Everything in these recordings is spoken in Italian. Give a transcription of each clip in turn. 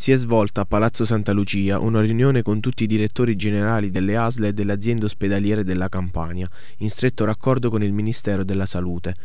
si è svolta a Palazzo Santa Lucia una riunione con tutti i direttori generali delle ASL e delle aziende ospedaliere della Campania, in stretto raccordo con il Ministero della Salute.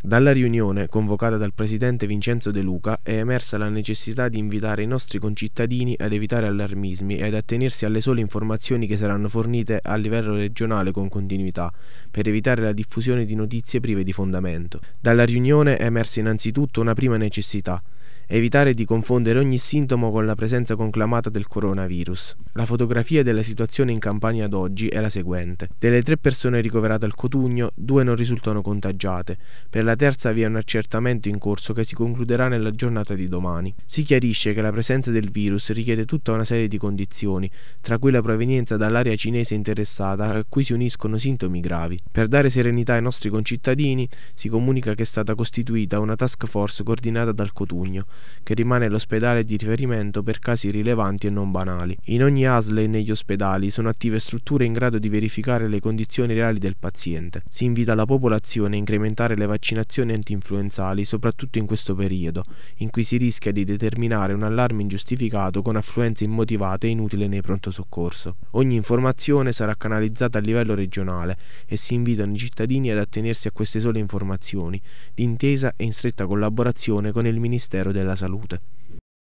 Dalla riunione, convocata dal presidente Vincenzo De Luca, è emersa la necessità di invitare i nostri concittadini ad evitare allarmismi e ad attenersi alle sole informazioni che saranno fornite a livello regionale con continuità, per evitare la diffusione di notizie prive di fondamento. Dalla riunione è emersa innanzitutto una prima necessità, evitare di confondere ogni sintomo con la presenza conclamata del coronavirus. La fotografia della situazione in Campania ad oggi è la seguente. Delle tre persone ricoverate al Cotugno, due non risultano contagiate. Per la terza vi è un accertamento in corso che si concluderà nella giornata di domani. Si chiarisce che la presenza del virus richiede tutta una serie di condizioni, tra cui la provenienza dall'area cinese interessata a cui si uniscono sintomi gravi. Per dare serenità ai nostri concittadini si comunica che è stata costituita una task force coordinata dal Cotugno che rimane l'ospedale di riferimento per casi rilevanti e non banali. In ogni ASL e negli ospedali sono attive strutture in grado di verificare le condizioni reali del paziente. Si invita la popolazione a incrementare le vaccinazioni antinfluenzali, soprattutto in questo periodo, in cui si rischia di determinare un allarme ingiustificato con affluenza immotivata e inutile nei pronto soccorso. Ogni informazione sarà canalizzata a livello regionale e si invitano i cittadini ad attenersi a queste sole informazioni, d'intesa e in stretta collaborazione con il Ministero della della salute.